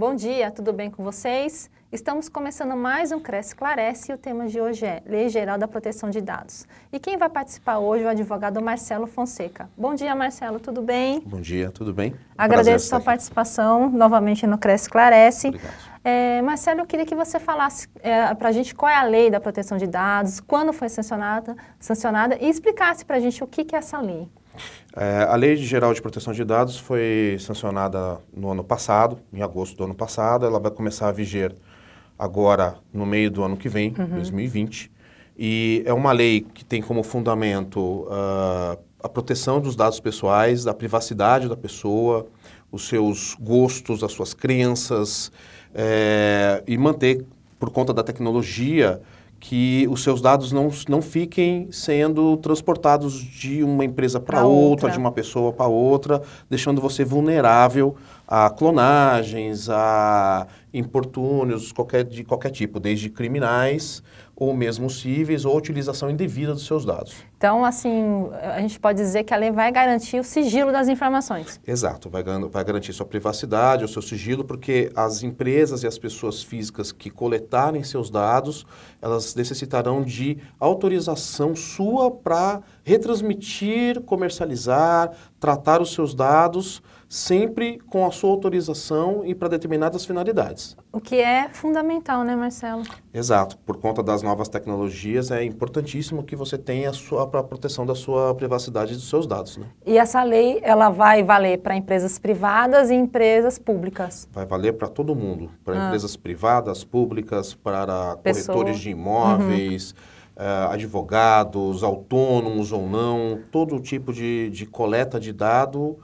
Bom dia, tudo bem com vocês? Estamos começando mais um Cresce Clarece e o tema de hoje é Lei Geral da Proteção de Dados. E quem vai participar hoje é o advogado Marcelo Fonseca. Bom dia, Marcelo, tudo bem? Bom dia, tudo bem? Agradeço sua participação novamente no Cresce Clarece. É, Marcelo, eu queria que você falasse é, para a gente qual é a lei da proteção de dados, quando foi sancionada, sancionada e explicasse para a gente o que, que é essa lei. É, a Lei Geral de Proteção de Dados foi sancionada no ano passado, em agosto do ano passado. Ela vai começar a viger agora no meio do ano que vem, uhum. 2020. E é uma lei que tem como fundamento uh, a proteção dos dados pessoais, da privacidade da pessoa, os seus gostos, as suas crenças, é, e manter, por conta da tecnologia, que os seus dados não, não fiquem sendo transportados de uma empresa para outra, outra, de uma pessoa para outra, deixando você vulnerável a clonagens, a importúnios qualquer, de qualquer tipo, desde criminais ou mesmo cíveis ou utilização indevida dos seus dados. Então, assim, a gente pode dizer que a lei vai garantir o sigilo das informações. Exato, vai, vai garantir sua privacidade, o seu sigilo, porque as empresas e as pessoas físicas que coletarem seus dados, elas necessitarão de autorização sua para retransmitir, comercializar, tratar os seus dados, sempre com a sua autorização e para determinadas finalidades. O que é fundamental, né, Marcelo? Exato. Por conta das novas tecnologias, é importantíssimo que você tenha a sua para a proteção da sua privacidade e dos seus dados. Né? E essa lei ela vai valer para empresas privadas e empresas públicas? Vai valer para todo mundo, para ah. empresas privadas, públicas, para Pessoa. corretores de uhum. imóveis. Uhum. advogados, autônomos ou não, todo tipo de, de coleta de dado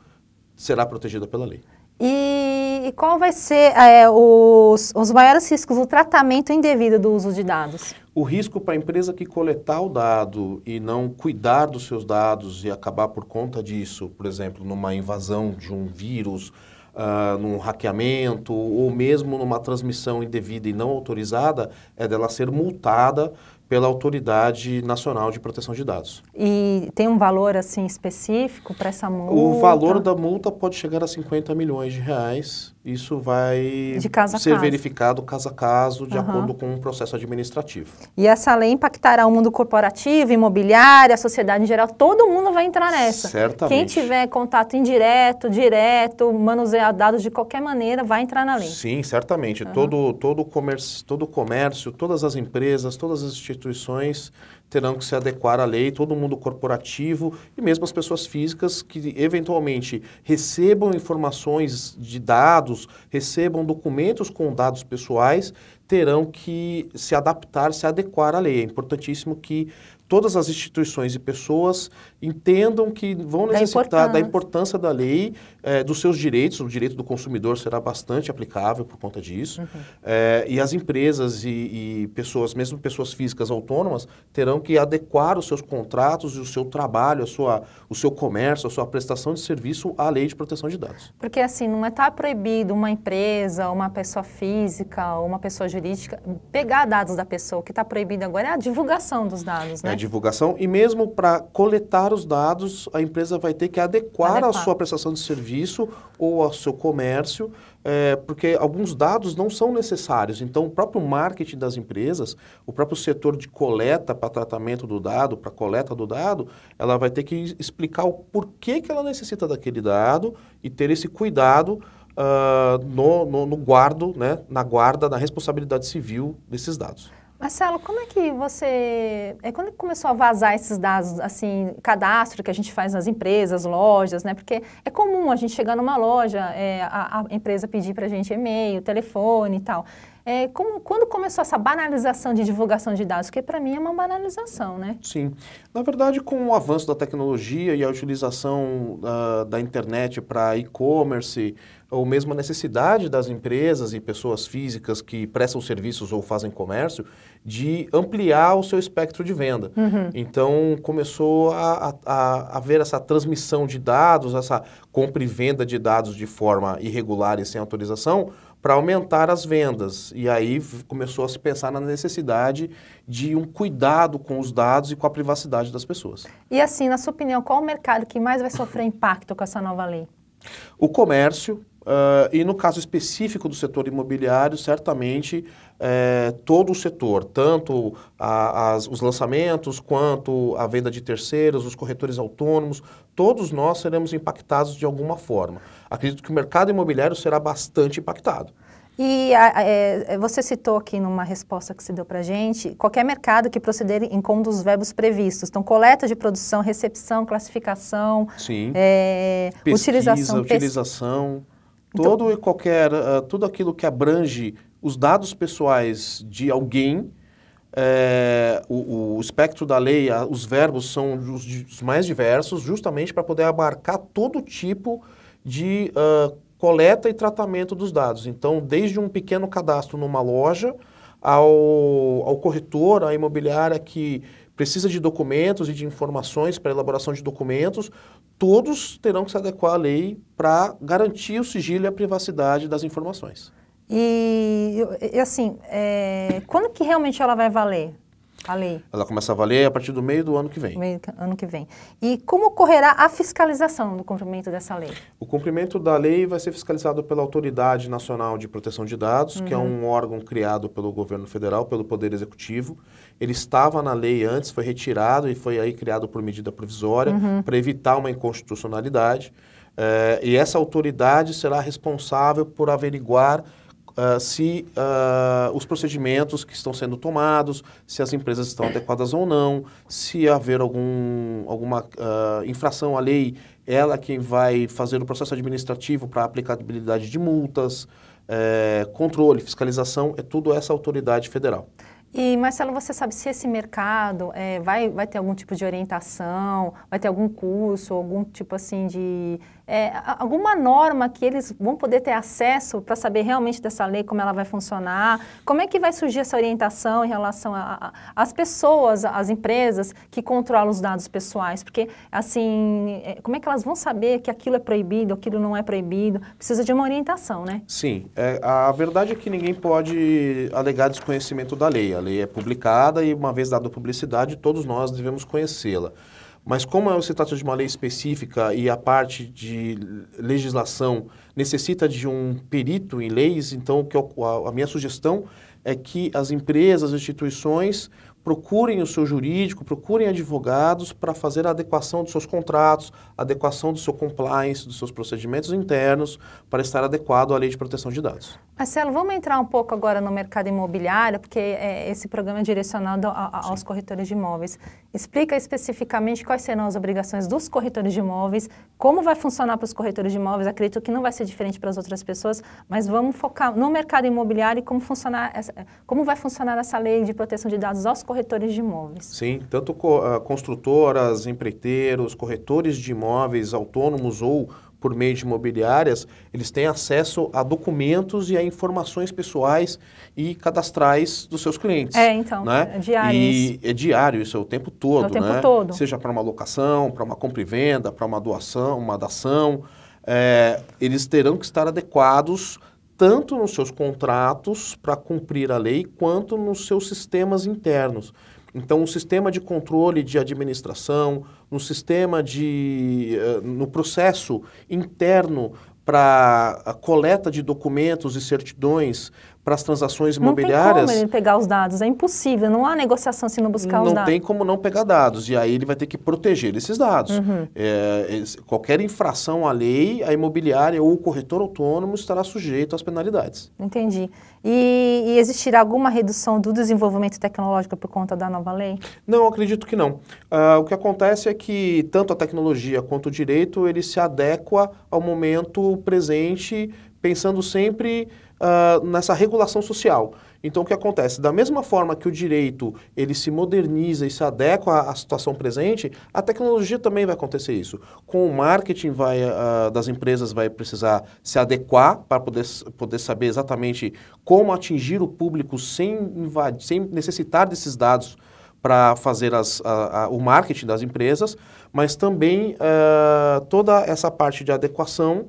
será protegida pela lei. E, e qual vai ser é, os, os maiores riscos do tratamento indevido do uso de dados? o risco para a empresa que coletar o dado e não cuidar dos seus dados e acabar por conta disso, por exemplo, numa invasão de um vírus, uh, num hackeamento ou mesmo numa transmissão indevida e não autorizada, é dela ser multada pela Autoridade Nacional de Proteção de Dados. E tem um valor assim específico para essa multa? O valor da multa pode chegar a 50 milhões de reais isso vai ser caso. verificado caso a caso, de uhum. acordo com o um processo administrativo. E essa lei impactará o mundo corporativo, imobiliário, a sociedade em geral, todo mundo vai entrar nessa. Certamente. Quem tiver contato indireto, direto, manusear dados de qualquer maneira, vai entrar na lei. Sim, certamente. Uhum. Todo, todo, comércio, todo comércio, todas as empresas, todas as instituições terão que se adequar à lei, todo mundo corporativo e mesmo as pessoas físicas que eventualmente recebam informações de dados casos recebam documentos com dados pessoais terão que se adaptar, se adequar à lei. É importantíssimo que todas as instituições e pessoas entendam que vão necessitar da importância da, importância da lei, é, dos seus direitos, o direito do consumidor será bastante aplicável por conta disso, uhum. é, e as empresas e, e, pessoas, mesmo pessoas físicas autônomas, terão que adequar os seus contratos e o seu trabalho, a sua, o seu comércio, a sua prestação de serviço à lei de proteção de dados. Porque assim, não está é proibido uma empresa, uma pessoa física, uma pessoa jurídica pegar dados da pessoa, o que está proibido agora é a divulgação dos dados, né? divulgação e mesmo para coletar os dados, a empresa vai ter que adequar, adequar. a sua prestação de serviço ou ao seu comércio, é, porque alguns dados não são necessários. Então, o próprio marketing das empresas, o próprio setor de coleta para tratamento do dado, para coleta do dado, ela vai ter que explicar o porquê que ela necessita daquele dado e ter esse cuidado Uh, no, no, no guardo, né, na guarda, na responsabilidade civil desses dados. Marcelo, como é que você. É, quando começou a vazar esses dados, assim, cadastro que a gente faz nas empresas, lojas, né? Porque é comum a gente chegar numa loja, é, a, a, empresa pedir para a gente e-mail, telefone e tal. É, como, quando começou essa banalização de divulgação de dados? que para mim é uma banalização, né? Sim. Na verdade, com o avanço da tecnologia e a utilização uh, da internet para e-commerce, ou mesmo a necessidade das empresas e pessoas físicas que prestam serviços ou fazem comércio de ampliar o seu espectro de venda. Uhum. Então, começou a, a, a essa transmissão de dados, essa compra e venda de dados de forma irregular e sem autorização, para aumentar as vendas. E aí começou a se pensar na necessidade de um cuidado com os dados e com a privacidade das pessoas. E assim, na sua opinião, qual o mercado que mais vai sofrer impacto com essa nova lei? O comércio, Uh, e no caso específico do setor imobiliário, certamente é, todo o setor, tanto a, as, os lançamentos quanto a venda de terceiros, os corretores autônomos, todos nós seremos impactados de alguma forma. Acredito que o mercado imobiliário será bastante impactado. E a, é, é, você citou aqui numa resposta que se deu para gente, qualquer mercado que proceder em como dos verbos previstos. Então, coleta de produção, recepção, classificação, é, Pesquisa, utilização. utilização. Pes então todo então, e qualquer, uh, tudo aquilo que abrange os dados pessoais de alguém, é, o, o, espectro da lei, a, os verbos são os, os mais diversos, justamente para poder abarcar todo tipo de uh, coleta e tratamento dos dados. Então, desde um pequeno cadastro numa loja ao, ao corretor, à imobiliária que precisa de documentos e de informações para elaboração de documentos, todos terão que se adequar à lei para garantir o sigilo e a privacidade das informações. E, assim, é, quando que realmente ela vai valer? valer Ela começa a valer a partir do meio do ano que vem. Meio, ano que vem. E como ocorrerá a fiscalização do cumprimento dessa lei? O cumprimento da lei vai ser fiscalizado pela Autoridade Nacional de Proteção de Dados, uhum. que é uhum. um órgão criado pelo governo federal, pelo Poder Executivo. Ele estava na lei antes, foi retirado e foi aí criado por medida provisória uhum. para evitar uma inconstitucionalidade. É, e essa autoridade será responsável por averiguar uh, se uh, os procedimentos que estão sendo tomados, se as empresas estão adequadas ou não, se haver algum, alguma uh, infração à lei, ela é quem vai fazer o processo administrativo para aplicabilidade de multas, eh, controle, fiscalização, é tudo essa autoridade federal. E Marcelo, você sabe se esse mercado é, vai, vai ter algum tipo de orientação, vai ter algum curso, algum tipo assim de é, alguma norma que eles vão poder ter acesso para saber realmente dessa lei, como ela vai funcionar? Como é que vai surgir essa orientação em relação às pessoas, às empresas que controlam os dados pessoais? Porque, assim, é, como é que elas vão saber que aquilo é proibido, aquilo não é proibido? Precisa de uma orientação, né? Sim. É, a verdade é que ninguém pode alegar desconhecimento da lei. A lei é publicada e, uma vez dada a publicidade, todos nós devemos conhecê-la. Mas como se trata de uma lei específica e a parte de legislação necessita de um perito em leis, então que a minha sugestão é que as empresas, as instituições procurem o seu jurídico, procurem advogados para fazer a adequação dos seus contratos, adequação do seu compliance, dos seus procedimentos internos, para estar adequado à lei de proteção de dados. Marcelo, vamos entrar um pouco agora no mercado imobiliário, porque é, esse programa é direcionado a, a, aos corretores de imóveis. Explica especificamente quais serão as obrigações dos corretores de imóveis, como vai funcionar para os corretores de imóveis, acredito que não vai ser diferente para as outras pessoas, mas vamos focar no mercado imobiliário e como, funcionar essa, como vai funcionar essa lei de proteção de dados aos corretores de imóveis. Sim, tanto co ah, construtoras, empreiteiros, corretores de imóveis autônomos ou por meio de imobiliárias, eles têm acesso a documentos e a informações pessoais e cadastrais dos seus clientes. É, então, né? é diário. E é diário, isso é o tempo todo, é o tempo né? todo. Seja para uma locação, para uma compra e venda, para uma doação, uma dação. É, eles terão que estar adequados tanto nos seus contratos para cumprir a lei, quanto nos seus sistemas internos. Então, um sistema de controle de administração, no sistema de. Eh, no processo interno para a ah, coleta de documentos e certidões para as transações imobiliárias. Não tem como ele pegar os dados, é impossível, não há negociação se não buscar não os dados. Não tem como não pegar dados, e aí ele vai ter que proteger esses dados. Uhum. É, qualquer infração à lei, a imobiliária ou o corretor autônomo estará sujeito às penalidades. Entendi. E, e existirá alguma redução do desenvolvimento tecnológico por conta da nova lei? Não, acredito que não. Uh, o que acontece é que tanto a tecnologia quanto o direito, ele se adequa ao momento presente, pensando sempre uh, nessa regulação social. Então o que acontece? Da mesma forma que o direito ele se moderniza e se adequa à, situação presente, a tecnologia também vai acontecer isso. Com o marketing vai, uh, das empresas vai precisar se adequar para poder, poder saber exatamente como atingir o público sem, invadir, sem necessitar desses dados para fazer as, a, a, o marketing das empresas, mas também uh, toda essa parte de adequação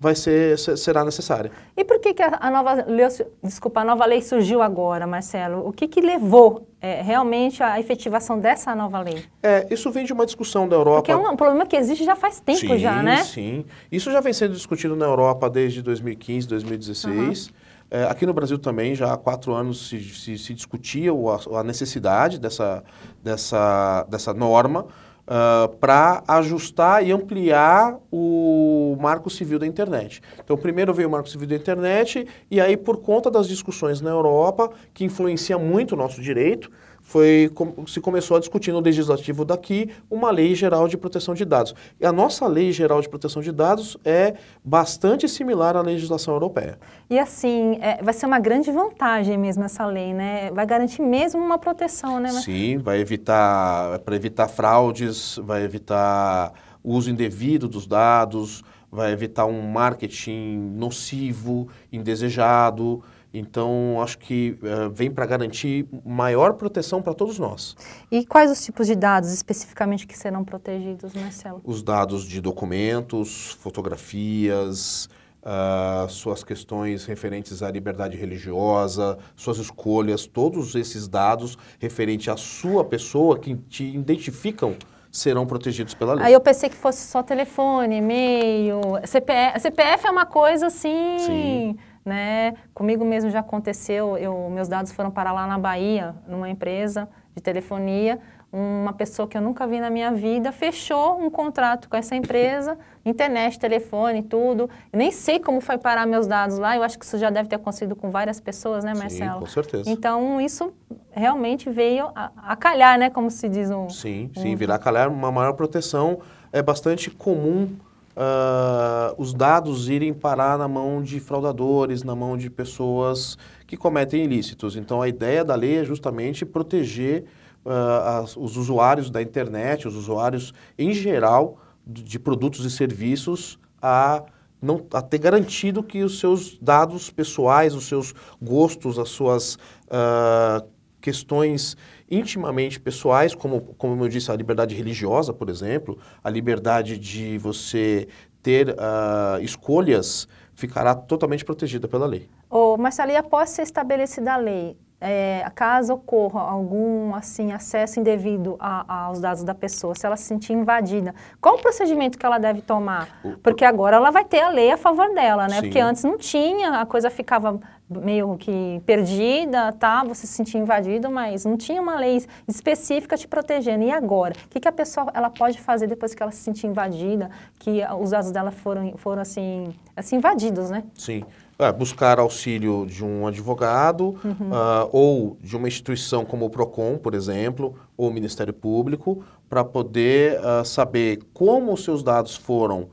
vai ser, será necessária. E por que, que a, nova lei, desculpa, a nova lei surgiu agora, Marcelo? O que, que levou é, realmente à efetivação dessa nova lei? É, isso vem de uma discussão da Europa. Porque é um problema que existe já faz tempo sim, já, né? Sim, Isso já vem sendo discutido na Europa desde 2015, 2016. Uhum. É, aqui no Brasil também, já há quatro anos se, se, se discutia a, a necessidade dessa, dessa, dessa norma uh, para ajustar e ampliar o marco civil da internet. Então, primeiro veio o marco civil da internet, e aí, por conta das discussões na Europa, que influencia muito o nosso direito, foi se começou a discutir no legislativo daqui uma lei geral de proteção de dados. E a nossa lei geral de proteção de dados é bastante similar à legislação europeia. E assim, é, vai ser uma grande vantagem mesmo essa lei, né? Vai garantir mesmo uma proteção, né? Sim, vai evitar para evitar fraudes, vai evitar uso indevido dos dados, vai evitar um marketing nocivo, indesejado. Então, acho que eh, vem para garantir maior proteção para todos nós. E quais os tipos de dados especificamente que serão protegidos, Marcelo? Os dados de documentos, fotografias, uh, suas questões referentes à liberdade religiosa, suas escolhas, todos esses dados referentes à sua pessoa que te identificam serão protegidos pela lei. Aí eu pensei que fosse só telefone, e-mail, CPF. CPF é uma coisa assim. Sim né? Comigo mesmo já aconteceu, eu, meus dados foram para lá na Bahia, numa empresa de telefonia, uma pessoa que eu nunca vi na minha vida fechou um contrato com essa empresa, internet, telefone, tudo. Eu nem sei como foi parar meus dados lá, eu acho que isso já deve ter acontecido com várias pessoas, né, Marcelo? Sim, com certeza. Então, isso realmente veio a, a calhar, né, como se diz um... Sim, sim, um... calhar uma maior proteção é bastante comum uh, os dados irem parar na mão de fraudadores, na mão de pessoas que cometem ilícitos. Então, a ideia da lei é justamente proteger uh, as, os usuários da internet, os usuários em geral de produtos e serviços a não a ter garantido que os seus dados pessoais, os seus gostos, as suas uh, questões intimamente pessoais, como, como eu disse, a liberdade religiosa, por exemplo, a liberdade de você ter uh, escolhas ficará totalmente protegida pela lei. Oh, mas e após ser estabelecida a lei, é, caso ocorra algum assim acesso indevido a, a, aos dados da pessoa, se ela se sentir invadida, qual o procedimento que ela deve tomar? Porque agora ela vai ter a lei a favor dela, né? Sim. Porque antes não tinha, a coisa ficava meio que perdida, tá? Você se sentia invadido, mas não tinha uma lei específica te protegendo. E agora? O que, que a pessoa ela pode fazer depois que ela se sentir invadida, que os dados dela foram, foram assim, assim invadidos, né? Sim. É, buscar auxílio de um advogado uhum. uh, ou de uma instituição como o PROCON, por exemplo, ou o Ministério Público, para poder uh, saber como os seus dados foram uh,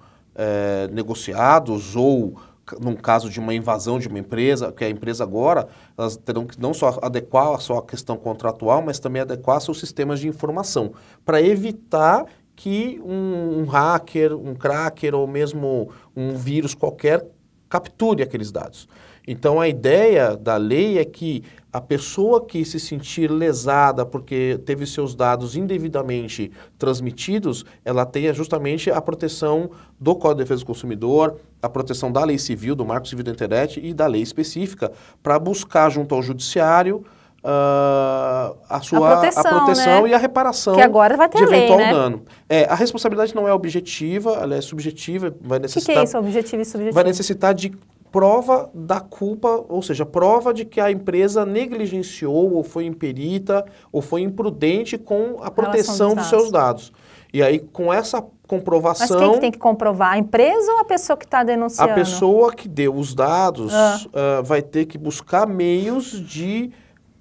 negociados ou num caso de uma invasão de uma empresa, que a empresa agora, elas terão que não só adequar a sua questão contratual, mas também adequar seus sistemas de informação, para evitar que um, um, hacker, um cracker ou mesmo um vírus qualquer capture aqueles dados. Então, a ideia da lei é que a pessoa que se sentir lesada porque teve seus dados indevidamente transmitidos, ela tenha justamente a proteção do Código de Defesa do Consumidor, a proteção da lei civil, do Marco Civil da Internet e da lei específica, para buscar junto ao Judiciário Uh, a sua a proteção, a proteção né? e a reparação que agora vai ter de eventual lei, né? dano. É, a responsabilidade não é objetiva, ela é subjetiva, vai necessitar. O que, que, é isso, objetivo e subjetivo? Vai necessitar de prova da culpa, ou seja, prova de que a empresa negligenciou ou foi imperita ou foi imprudente com a proteção dos, dos seus dados. E aí, com essa comprovação. Mas quem que tem que comprovar? A empresa ou a pessoa que está denunciando? A pessoa que deu os dados ah. uh, vai ter que buscar meios de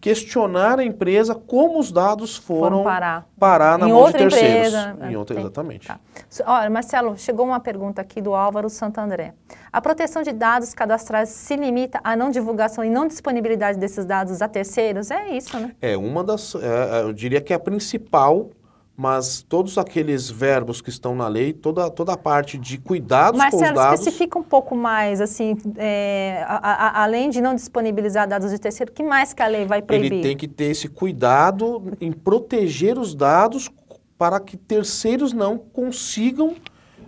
questionar a empresa como os dados foram, foram parar. parar na em mão outra de terceiros. Empresa. Em né? outra, exatamente. Tá. Olha, Marcelo, chegou uma pergunta aqui do Álvaro Santandré. A proteção de dados cadastrais se limita à não divulgação e não disponibilidade desses dados a terceiros? É isso, né? É uma das, é, é eu diria que é a principal mas todos aqueles verbos que estão na lei, toda, toda a parte de cuidados Marcelo, com os dados... Marcelo, especifica um pouco mais, assim, é, a, a, além de não disponibilizar dados de terceiro, que mais que a lei vai proibir? Ele tem que ter esse cuidado em proteger os dados para que terceiros não consigam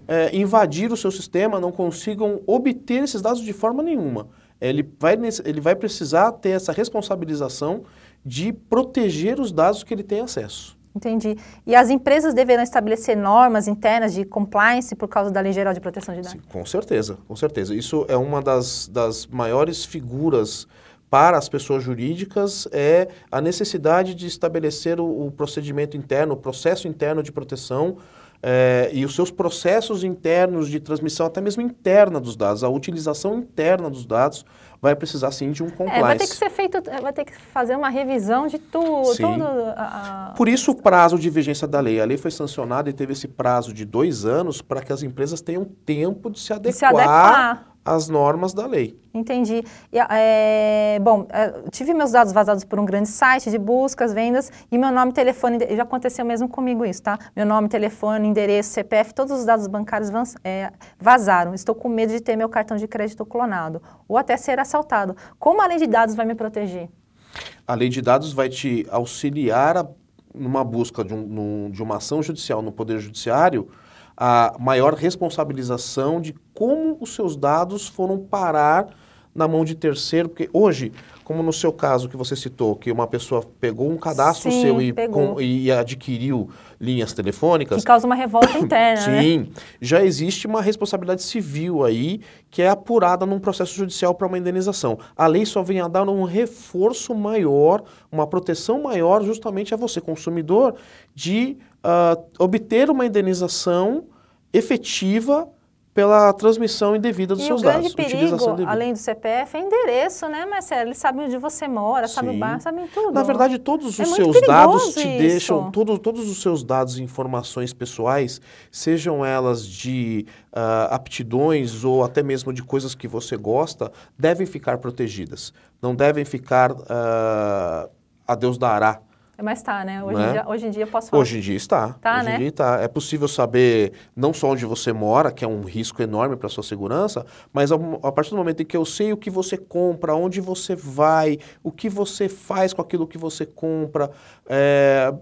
é, invadir o seu sistema, não consigam obter esses dados de forma nenhuma. Ele vai, ele vai precisar ter essa responsabilização de proteger os dados que ele tem acesso. Entendi. E as empresas deverão estabelecer normas internas de compliance por causa da Lei Geral de Proteção de Dados? Sim, com certeza, com certeza. Isso é uma das, das maiores figuras para as pessoas jurídicas é a necessidade de estabelecer o, o procedimento interno, o processo interno de proteção é, e os seus processos internos de transmissão, até mesmo interna dos dados, a utilização interna dos dados vai precisar sim de um compliance. É, vai ter que ser feito, vai ter que fazer uma revisão de tudo. tudo a... Por isso o prazo de vigência da lei. A lei foi sancionada e teve esse prazo de dois anos para que as empresas tenham tempo de se adequar, de se adequar as normas da lei. Entendi. E, é, bom, eh, tive meus dados vazados por um grande site de buscas, vendas, e meu nome, telefone, já aconteceu mesmo comigo isso, tá? Meu nome, telefone, endereço, CPF, todos os dados bancários eh, vazaram. Estou com medo de ter meu cartão de crédito clonado ou até ser assaltado. Como a lei de dados vai me proteger? A lei de dados vai te auxiliar a, numa busca de, um, num, de uma ação judicial no Poder Judiciário, a maior responsabilização de como os seus dados foram parar na mão de terceiro, porque hoje, como no seu caso que você citou, que uma pessoa pegou um cadastro Sim, seu e, com, e, adquiriu linhas telefônicas. Que causa uma revolta interna. Né? Sim, né? já existe uma responsabilidade civil aí que é apurada num processo judicial para uma indenização. A lei só vem a dar um reforço maior, uma proteção maior justamente a você, consumidor, de uh, obter uma indenização efetiva pela transmissão indevida dos e seus dados. E o grande perigo, além do CPF, é endereço, né, Marcelo? eles sabem onde você mora, sabem o bar, sabem tudo. Na verdade, todos é os é seus dados te isso. deixam, todo, todos os seus dados e informações pessoais, sejam elas de uh, aptidões ou até mesmo de coisas que você gosta, devem ficar protegidas. Não devem ficar uh, ah, a Deus dará é, mas está, né? Hoje, né? Em dia, hoje em dia posso falar. Hoje em dia está. Tá, hoje né? em dia está. É possível saber não só onde você mora, que é um risco enorme para a sua segurança, mas a partir do momento em que eu sei o que você compra, onde você vai, o que você faz com aquilo que você compra, é,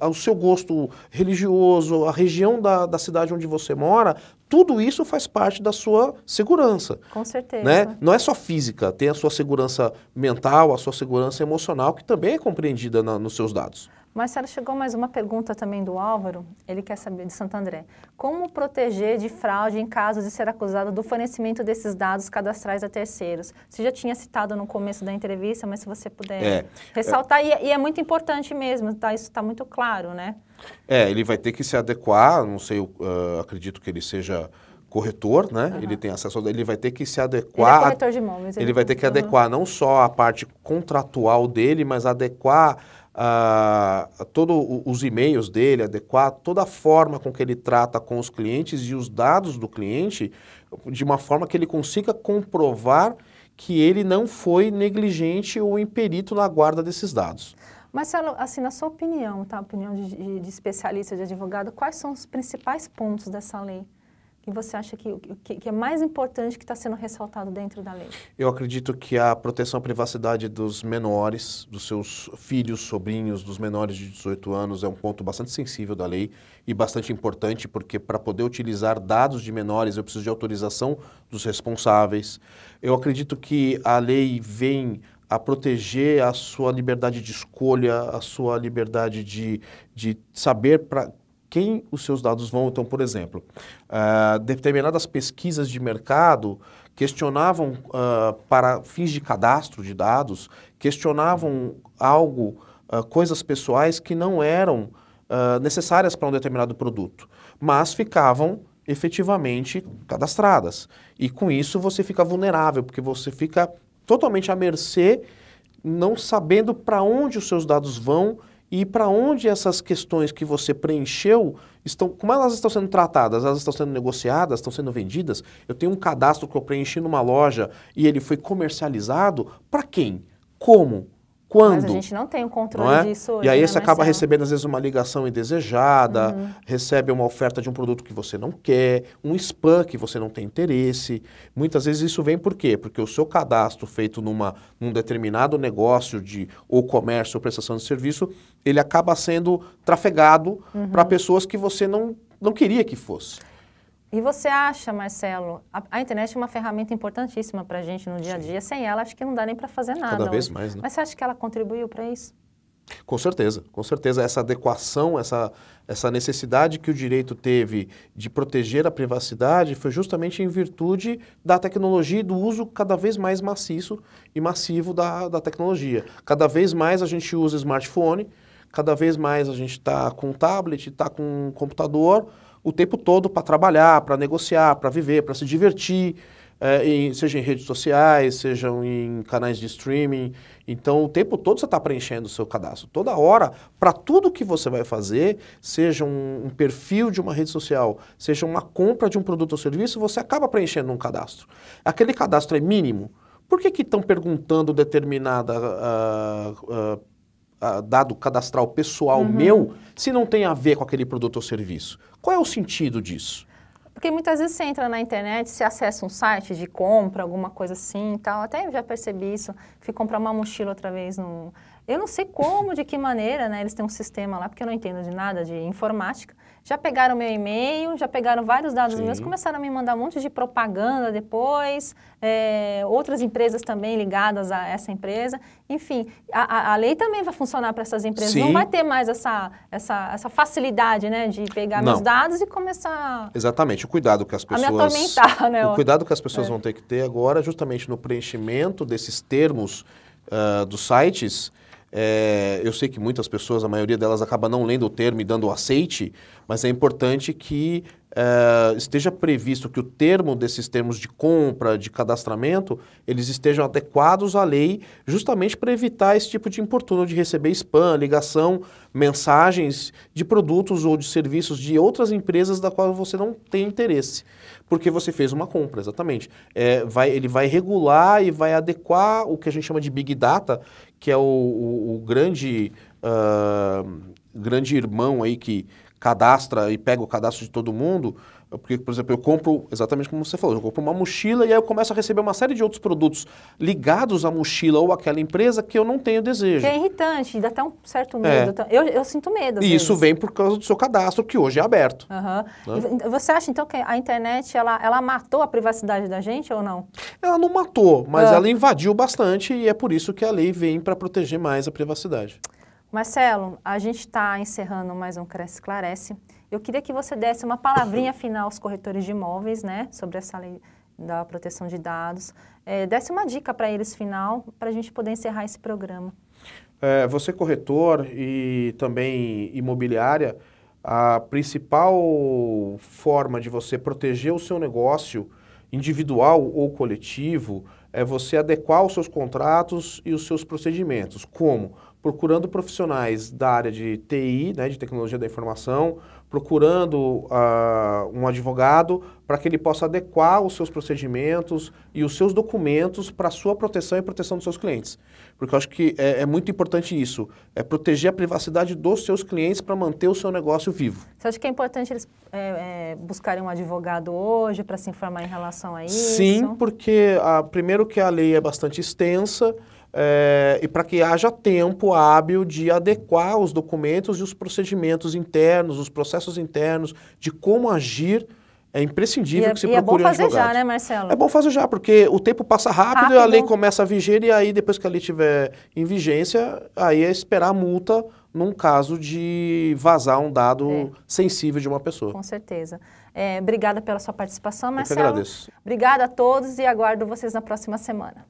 ao seu gosto religioso, a região da, da cidade onde você mora, tudo isso faz parte da sua segurança. Com certeza. Né? Não é só física, tem a sua segurança mental, a sua segurança emocional, que também é compreendida na, nos seus dados. Marcelo, chegou mais uma pergunta também do Álvaro, ele quer saber, de Santo André. Como proteger de fraude em caso de ser acusado do fornecimento desses dados cadastrais a terceiros? Você já tinha citado no começo da entrevista, mas se você puder é, é. ressaltar, é, e, e, é muito importante mesmo, tá, isso está muito claro, né? É, ele vai ter que se adequar, não sei, uh, acredito que ele seja corretor, né? Uhum. Ele tem acesso, ele vai ter que se adequar. Ele é corretor de imóveis. Ele, ele vai ter que uhum. adequar não só a parte contratual dele, mas adequar a todos os e-mails dele, adequar toda a forma com que ele trata com os clientes e os dados do cliente, de uma forma que ele consiga comprovar que ele não foi negligente ou imperito na guarda desses dados. Marcelo, assim, na sua opinião, tá? Opinião de, de, de especialista, de advogado, quais são os principais pontos dessa lei? que você acha que, que, que é mais importante que está sendo ressaltado dentro da lei? Eu acredito que a proteção à privacidade dos menores, dos seus filhos, sobrinhos, dos menores de 18 anos, é um ponto bastante sensível da lei e bastante importante, porque para poder utilizar dados de menores eu preciso de autorização dos responsáveis. Eu acredito que a lei vem a proteger a sua liberdade de escolha, a sua liberdade de, de saber para quem os seus dados vão. Então, por exemplo, uh, determinadas pesquisas de mercado questionavam uh, para fins de cadastro de dados, questionavam algo, uh, coisas pessoais que não eram necessárias para um determinado produto, mas ficavam efetivamente cadastradas. E com isso você fica vulnerável, porque você fica totalmente à mercê, não sabendo para onde os seus dados vão e para onde essas questões que você preencheu estão, como elas estão sendo tratadas? Elas estão sendo negociadas, estão sendo vendidas? Eu tenho um cadastro que eu preenchi numa loja e ele foi comercializado? Para quem? Como? Quando? Mas a gente não tem o controle é? disso hoje. E aí né, você Marcelo? acaba recebendo, às vezes, uma ligação indesejada, uhum. recebe uma oferta de um produto que você não quer, um spam que você não tem interesse. Muitas vezes isso vem por quê? Porque o seu cadastro feito numa, num determinado negócio de ou comércio ou prestação de serviço, ele acaba sendo trafegado uhum. para pessoas que você não, não queria que fosse. E você acha, Marcelo, a, a, internet é uma ferramenta importantíssima para a gente no dia a dia. Sem ela, acho que não dá nem para fazer nada. Cada vez hoje. mais, né? Mas você acha que ela contribuiu para isso? Com certeza, com certeza. Essa adequação, essa, essa necessidade que o direito teve de proteger a privacidade foi justamente em virtude da tecnologia e do uso cada vez mais maciço e massivo da, da tecnologia. Cada vez mais a gente usa smartphone, cada vez mais a gente está com tablet, está com computador o tempo todo para trabalhar, para negociar, para viver, para se divertir, é, em, seja em redes sociais, sejam em canais de streaming. Então, o tempo todo você está preenchendo o seu cadastro. Toda hora, para tudo que você vai fazer, seja um, um, perfil de uma rede social, seja uma compra de um produto ou serviço, você acaba preenchendo um cadastro. Aquele cadastro é mínimo. Por que estão perguntando determinada uh, uh, ah, dado cadastral pessoal uhum. meu se não tem a ver com aquele produto ou serviço? Qual é o sentido disso? Porque muitas vezes você entra na internet, você acessa um site de compra, alguma coisa assim e tal. Até já percebi isso. Fui comprar uma mochila outra vez no. Eu não sei como, de que maneira, né? Eles têm um sistema lá, porque eu não entendo de nada de informática já pegaram meu e-mail, já pegaram vários dados Sim. meus, começaram a me mandar um monte de propaganda depois, é, outras empresas também ligadas a essa empresa. Enfim, a, a lei também vai funcionar para essas empresas. Sim. Não vai ter mais essa, essa, essa facilidade né, de pegar Não. meus dados e começar. Exatamente, o cuidado que as pessoas. A né? O cuidado que as pessoas é. vão ter que ter agora, é justamente no preenchimento desses termos uh, dos sites é, eu sei que muitas pessoas, a maioria delas, acaba não lendo o termo e dando o aceite, mas é importante que eh, esteja previsto que o termo desses termos de compra, de cadastramento, eles estejam adequados à lei, justamente para evitar esse tipo de importuno de receber spam, ligação, mensagens de produtos ou de serviços de outras empresas da qual você não tem interesse, porque você fez uma compra, exatamente. É, vai, ele vai regular e vai adequar o que a gente chama de Big Data, que é o, o, o grande, uh, grande irmão aí que cadastra e pega o cadastro de todo mundo, porque, por exemplo, eu compro, exatamente como você falou, eu compro uma mochila e aí eu começo a receber uma série de outros produtos ligados à mochila ou àquela empresa que eu não tenho desejo. Que é irritante, dá até um certo é. medo. É. Eu, eu sinto medo. E vezes. isso vem por causa do seu cadastro, que hoje é aberto. Uhum. Né? Então, você acha, então, que a internet, ela, ela matou a privacidade da gente ou não? Ela não matou, mas uhum. ela invadiu bastante e é por isso que a lei vem para proteger mais a privacidade. Marcelo, a gente está encerrando mais um Cresce Esclarece. Eu queria que você desse uma palavrinha final aos corretores de imóveis, né, sobre essa lei da proteção de dados. É, desse uma dica para eles final, para a gente poder encerrar esse programa. É, você corretor e também imobiliária, a principal forma de você proteger o seu negócio individual ou coletivo é você adequar os seus contratos e os seus procedimentos. Como? procurando profissionais da área de TI, né, de tecnologia da informação, procurando uh, um advogado para que ele possa adequar os seus procedimentos e os seus documentos para a sua proteção e proteção dos seus clientes. Porque eu acho que é, é muito importante isso, é proteger a privacidade dos seus clientes para manter o seu negócio vivo. Você acha que é importante eles é, é, buscarem um advogado hoje para se informar em relação a isso? Sim, porque a, ah, primeiro que a lei é bastante extensa, é, e para que haja tempo hábil de adequar os documentos e os procedimentos internos, os processos internos de como agir. É imprescindível e é que se é procure um advogado. é bom fazer advogado. já, né, Marcelo? É bom fazer já, porque o tempo passa rápido, rápido. a lei começa a vigir e aí depois que a lei estiver em vigência, aí é esperar a multa num caso de vazar um dado é. sensível de uma pessoa. Com certeza. É, obrigada pela sua participação, Marcelo. Eu que agradeço. Obrigada a todos e aguardo vocês na próxima semana.